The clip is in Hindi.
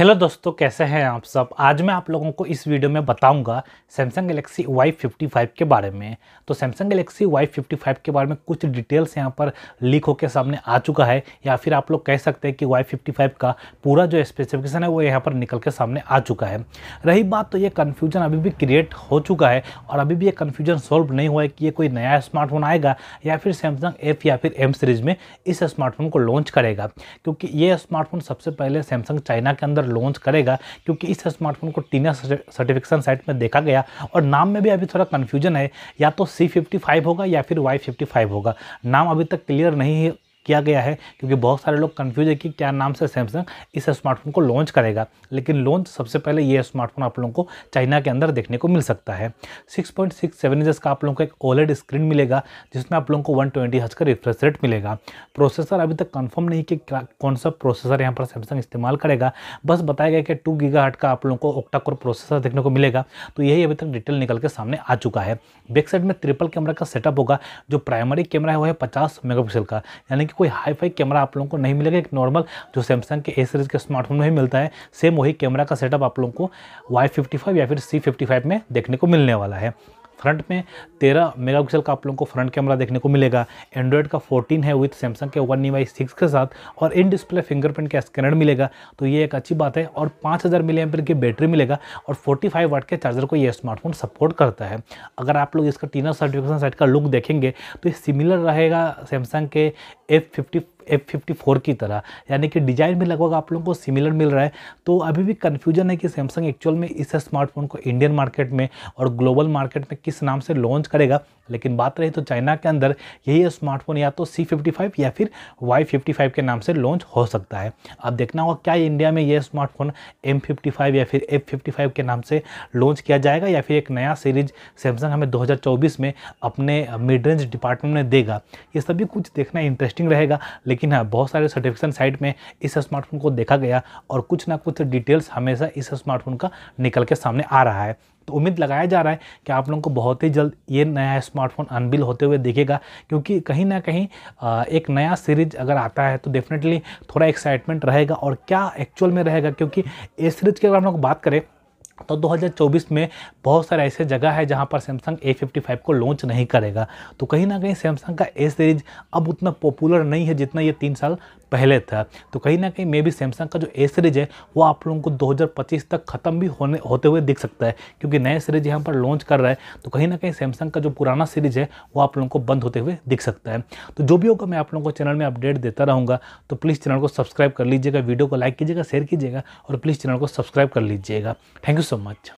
हेलो दोस्तों कैसे हैं आप सब आज मैं आप लोगों को इस वीडियो में बताऊंगा Samsung Galaxy Y fifty five के बारे में तो Samsung Galaxy Y fifty five के बारे में कुछ डिटेल्स यहाँ पर लीक होकर सामने आ चुका है या फिर आप लोग कह सकते हैं कि वाई फिफ्टी फाइव का पूरा जो स्पेसिफिकेशन है वो यहाँ पर निकल के सामने आ चुका है रही बात तो ये कन्फ्यूजन अभी भी क्रिएट हो चुका है और अभी भी ये कन्फ्यूजन सॉल्व नहीं हुआ है कि ये कोई नया स्मार्टफोन आएगा या फिर सैमसंग एफ या फिर एम सीरीज़ में इस स्मार्टफोन को लॉन्च करेगा क्योंकि ये स्मार्टफोन सबसे पहले सैमसंग चाइना के अंदर लॉन्च करेगा क्योंकि इस स्मार्टफोन को टीना सर्टिफिकेशन साइट में देखा गया और नाम में भी अभी थोड़ा कन्फ्यूजन है या तो सी होगा या फिर वाई होगा नाम अभी तक क्लियर नहीं किया गया है क्योंकि बहुत सारे लोग कन्फ्यूज है कि क्या नाम से सैमसंग इस स्मार्टफोन को लॉन्च करेगा लेकिन लॉन्च सबसे पहले ये स्मार्टफोन आप लोगों को चाइना के अंदर देखने को मिल सकता है 6.67 पॉइंट इंचेस का आप लोगों को एक ओलेड स्क्रीन मिलेगा जिसमें आप लोगों को वन ट्वेंटी का रिफ्रेश रेट मिलेगा प्रोसेसर अभी तक कन्फर्म नहीं कि कौन सा प्रोसेसर यहाँ पर सैमसंग इस्तेमाल करेगा बस बताया गया कि टू गीगा का आप लोगों को ओक्टाकोर प्रोसेसर देखने को मिलेगा तो यही अभी तक डिटेल निकल के सामने आ चुका है बैक साइड में ट्रिपल कैमरा का सेटअप होगा जो प्राइमरी कैमरा है वो है पचास मेगा का यानी कि कोई हाई फाई कैमरा आप लोगों को नहीं मिलेगा एक नॉर्मल जो सैमसंग के ए सीरीज़ के स्मार्टफोन में ही मिलता है सेम वही कैमरा का सेटअप आप लोगों को वाई फिफ्टी फाइव या फिर सी फिफ्टी फाइव में देखने को मिलने वाला है फ्रंट में तेरह मेगा पिक्सल का आप लोगों को फ्रंट कैमरा देखने को मिलेगा एंड्रॉयड का फोर्टीन है विथ सैमसंग के वन ई सिक्स के साथ और इन डिस्प्ले फिंगरप्रिंट का स्कैनर मिलेगा तो ये एक अच्छी बात है और पाँच हज़ार मिली एम की बैटरी मिलेगा और फोर्टी फाइव वाट के चार्जर को ये स्मार्टफोन सपोर्ट करता है अगर आप लोग इसका टीनर सर्टिफिकेशन साइट का लुक देखेंगे तो ये सिमिलर रहेगा सैमसंग के F fifty F fifty four की तरह यानी कि डिज़ाइन भी लगभग आप लोगों को सिमिलर मिल रहा है तो अभी भी कन्फ्यूजन है कि सैमसंग एक्चुअल में इस स्मार्टफोन को इंडियन मार्केट में और ग्लोबल मार्केट में किस नाम से लॉन्च करेगा लेकिन बात रही तो चाइना के अंदर यही स्मार्टफोन या तो सी फिफ्टी फाइव या फिर वाई फिफ्टी फाइव के नाम से लॉन्च हो सकता है अब देखना होगा क्या इंडिया में यह स्मार्टफोन एम फिफ्टी फाइव या फिर एफ फिफ्टी फाइव के नाम से लॉन्च किया जाएगा या फिर एक नया सीरीज सैमसंग हमें 2024 में अपने मिड रेंज डिपार्टमेंट में देगा ये सभी कुछ देखना इंटरेस्टिंग रहेगा लेकिन लेकिन हाँ बहुत सारे सर्टिफिकेशन साइट में इस स्मार्टफोन को देखा गया और कुछ ना कुछ डिटेल्स हमेशा इस स्मार्टफोन का निकल के सामने आ रहा है तो उम्मीद लगाया जा रहा है कि आप लोगों को बहुत ही जल्द ये नया स्मार्टफोन अनबिल होते हुए देखेगा क्योंकि कहीं ना कहीं एक नया सीरीज अगर आता है तो डेफिनेटली थोड़ा एक्साइटमेंट रहेगा और क्या एक्चुअल में रहेगा क्योंकि इस सीरीज की अगर हम लोग बात करें तो 2024 में बहुत सारे ऐसे जगह है जहां पर सैमसंग A55 को लॉन्च नहीं करेगा तो कहीं ना कहीं सैमसंग का ए सीरीज़ अब उतना पॉपुलर नहीं है जितना ये तीन साल पहले था तो कहीं ना कहीं मे भी सैमसंग का जो ए सीरीज़ है वो आप लोगों को 2025 तक ख़त्म भी होने होते हुए दिख सकता है क्योंकि नए सीरीज यहाँ पर लॉन्च कर रहा है तो कहीं ना कहीं सैमसंग का जो पुराना सीरीज़ है वो आप लोगों को बंद होते हुए दिख सकता है तो जो भी होगा मैं आप लोगों को चैनल में अपडेट देता रहूँगा तो प्लीज़ चैनल को सब्सक्राइब कर लीजिएगा वीडियो को लाइक कीजिएगा शेयर कीजिएगा और प्लीज़ चैनल को सब्सक्राइब कर लीजिएगा थैंक यू so much.